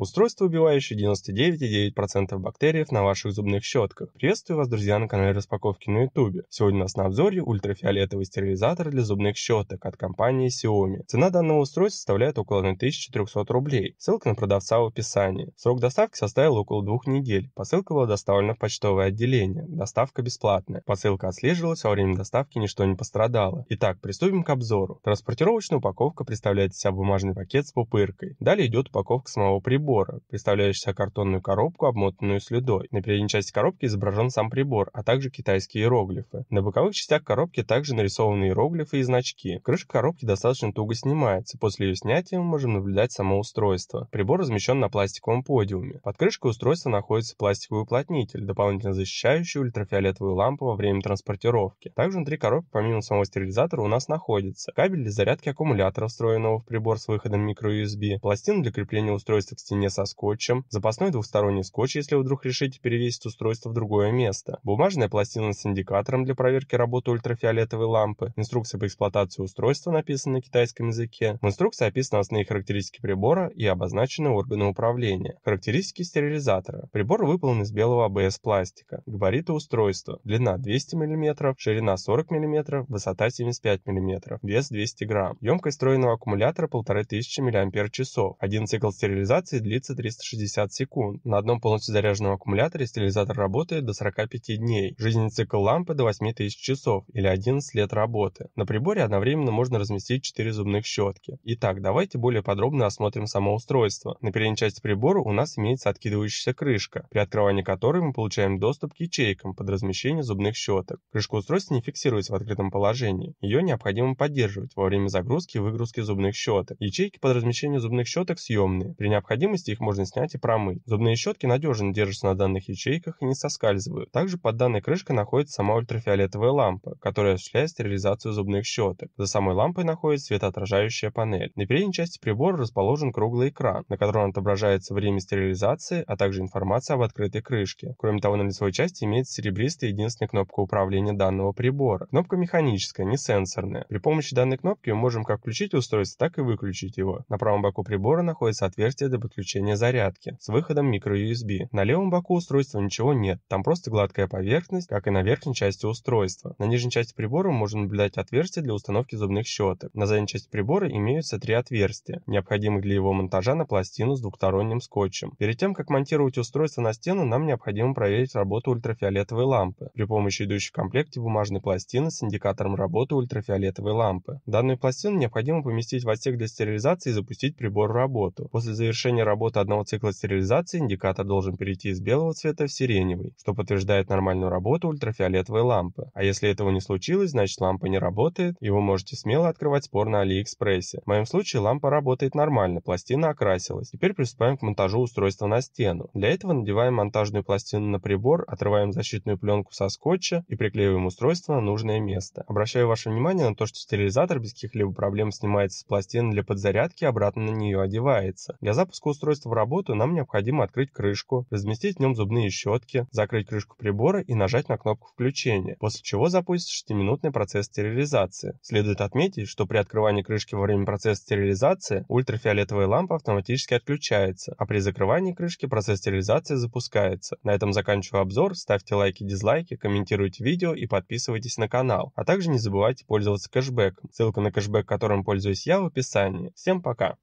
Устройство, убивающее 99,9% бактериев на ваших зубных щетках. Приветствую вас, друзья, на канале Распаковки на YouTube. Сегодня у нас на обзоре ультрафиолетовый стерилизатор для зубных щеток от компании Xiaomi. Цена данного устройства составляет около 1300 рублей. Ссылка на продавца в описании. Срок доставки составил около двух недель. Посылка была доставлена в почтовое отделение. Доставка бесплатная. Посылка отслеживалась, во время доставки ничто не пострадало. Итак, приступим к обзору. Транспортировочная упаковка представляет из себя бумажный пакет с пупыркой. Далее идет упаковка самого прибора прибора, представляющий собой картонную коробку, обмотанную слюдой. На передней части коробки изображен сам прибор, а также китайские иероглифы. На боковых частях коробки также нарисованы иероглифы и значки. Крышка коробки достаточно туго снимается, после ее снятия мы можем наблюдать само устройство. Прибор размещен на пластиковом подиуме. Под крышкой устройства находится пластиковый уплотнитель, дополнительно защищающий ультрафиолетовую лампу во время транспортировки. Также внутри коробки, помимо самого стерилизатора, у нас находится кабель для зарядки аккумулятора, встроенного в прибор с выходом USB, пластина для крепления устройства к стене наедине со скотчем, запасной двухсторонний скотч, если вы вдруг решите перевесить устройство в другое место, бумажная пластина с индикатором для проверки работы ультрафиолетовой лампы, инструкция по эксплуатации устройства написана на китайском языке, в инструкции описаны основные характеристики прибора и обозначены органы управления, характеристики стерилизатора. Прибор выполнен из белого АБС-пластика, габариты устройства, длина 200 мм, ширина 40 мм, высота 75 мм, вес 200 грамм, емкость встроенного аккумулятора 1500 мАч, один цикл стерилизации длится 360 секунд. На одном полностью заряженном аккумуляторе стерилизатор работает до 45 дней. Жизненный цикл лампы до 8000 часов или 11 лет работы. На приборе одновременно можно разместить 4 зубных щетки. Итак, давайте более подробно осмотрим само устройство. На передней части прибора у нас имеется откидывающаяся крышка, при открывании которой мы получаем доступ к ячейкам под размещение зубных щеток. Крышка устройства не фиксируется в открытом положении. Ее необходимо поддерживать во время загрузки и выгрузки зубных щеток. Ячейки под размещение зубных щеток съемные. При необходимости необходимости их можно снять и промыть. Зубные щетки надежно держатся на данных ячейках и не соскальзывают. Также под данной крышкой находится сама ультрафиолетовая лампа, которая осуществляет стерилизацию зубных щеток. За самой лампой находится светоотражающая панель. На передней части прибора расположен круглый экран, на котором отображается время стерилизации, а также информация об открытой крышке. Кроме того, на лицевой части имеется серебристая единственная кнопка управления данного прибора. Кнопка механическая, не сенсорная. При помощи данной кнопки мы можем как включить устройство, так и выключить его. На правом боку прибора находится отверстие для подключения подключения зарядки с выходом microUSB. На левом боку устройства ничего нет, там просто гладкая поверхность, как и на верхней части устройства. На нижней части прибора можно наблюдать отверстие для установки зубных щеток. На задней части прибора имеются три отверстия, необходимых для его монтажа на пластину с двухсторонним скотчем. Перед тем, как монтировать устройство на стену, нам необходимо проверить работу ультрафиолетовой лампы при помощи идущей в комплекте бумажной пластины с индикатором работы ультрафиолетовой лампы. Данную пластину необходимо поместить в отсек для стерилизации и запустить прибор в работу. После завершения работы одного цикла стерилизации индикатор должен перейти из белого цвета в сиреневый, что подтверждает нормальную работу ультрафиолетовой лампы. А если этого не случилось, значит лампа не работает, и вы можете смело открывать спор на Алиэкспрессе. В моем случае лампа работает нормально, пластина окрасилась. Теперь приступаем к монтажу устройства на стену. Для этого надеваем монтажную пластину на прибор, отрываем защитную пленку со скотча и приклеиваем устройство на нужное место. Обращаю ваше внимание на то, что стерилизатор без каких-либо проблем снимается с пластины для подзарядки и обратно на нее одевается. Для запуска устройства устройство в работу, нам необходимо открыть крышку, разместить в нем зубные щетки, закрыть крышку прибора и нажать на кнопку включения, после чего запустится 6-минутный процесс стерилизации. Следует отметить, что при открывании крышки во время процесса стерилизации ультрафиолетовая лампа автоматически отключается, а при закрывании крышки процесс стерилизации запускается. На этом заканчиваю обзор, ставьте лайки, дизлайки, комментируйте видео и подписывайтесь на канал, а также не забывайте пользоваться кэшбэком. Ссылка на кэшбэк, которым пользуюсь я в описании. Всем пока!